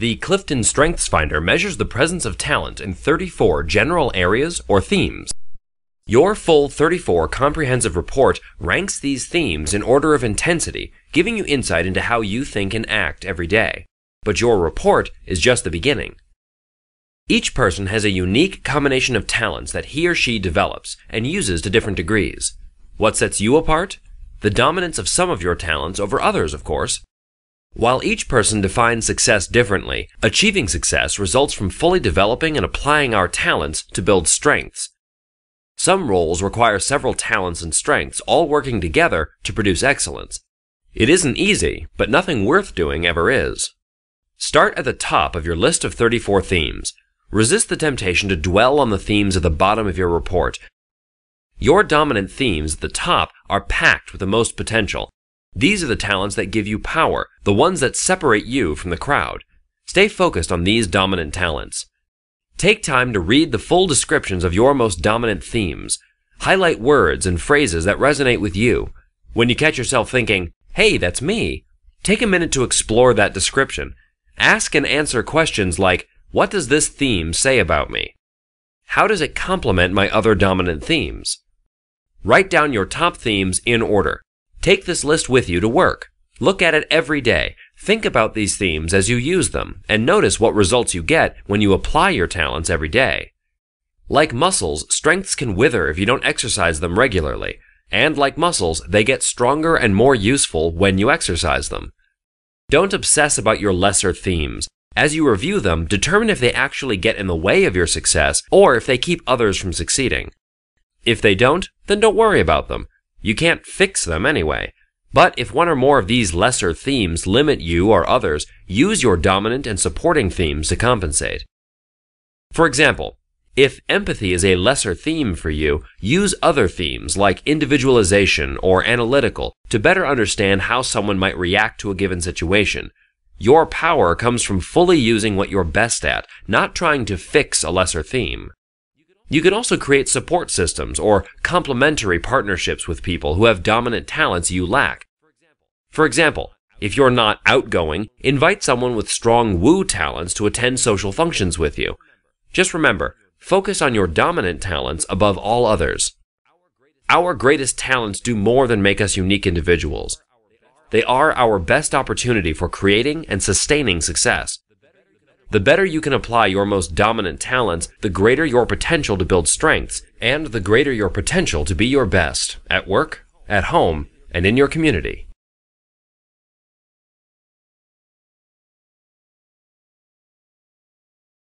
The Clifton Strengths Finder measures the presence of talent in 34 general areas or themes. Your full 34 comprehensive report ranks these themes in order of intensity, giving you insight into how you think and act every day. But your report is just the beginning. Each person has a unique combination of talents that he or she develops and uses to different degrees. What sets you apart? The dominance of some of your talents over others, of course, while each person defines success differently, achieving success results from fully developing and applying our talents to build strengths. Some roles require several talents and strengths all working together to produce excellence. It isn't easy, but nothing worth doing ever is. Start at the top of your list of 34 themes. Resist the temptation to dwell on the themes at the bottom of your report. Your dominant themes at the top are packed with the most potential, these are the talents that give you power, the ones that separate you from the crowd. Stay focused on these dominant talents. Take time to read the full descriptions of your most dominant themes. Highlight words and phrases that resonate with you. When you catch yourself thinking, hey, that's me, take a minute to explore that description. Ask and answer questions like, what does this theme say about me? How does it complement my other dominant themes? Write down your top themes in order. Take this list with you to work. Look at it every day. Think about these themes as you use them, and notice what results you get when you apply your talents every day. Like muscles, strengths can wither if you don't exercise them regularly, and like muscles, they get stronger and more useful when you exercise them. Don't obsess about your lesser themes. As you review them, determine if they actually get in the way of your success or if they keep others from succeeding. If they don't, then don't worry about them. You can't fix them anyway. But if one or more of these lesser themes limit you or others, use your dominant and supporting themes to compensate. For example, if empathy is a lesser theme for you, use other themes like individualization or analytical to better understand how someone might react to a given situation. Your power comes from fully using what you're best at, not trying to fix a lesser theme. You can also create support systems or complementary partnerships with people who have dominant talents you lack. For example, if you're not outgoing, invite someone with strong woo talents to attend social functions with you. Just remember, focus on your dominant talents above all others. Our greatest talents do more than make us unique individuals. They are our best opportunity for creating and sustaining success. The better you can apply your most dominant talents, the greater your potential to build strengths, and the greater your potential to be your best at work, at home, and in your community.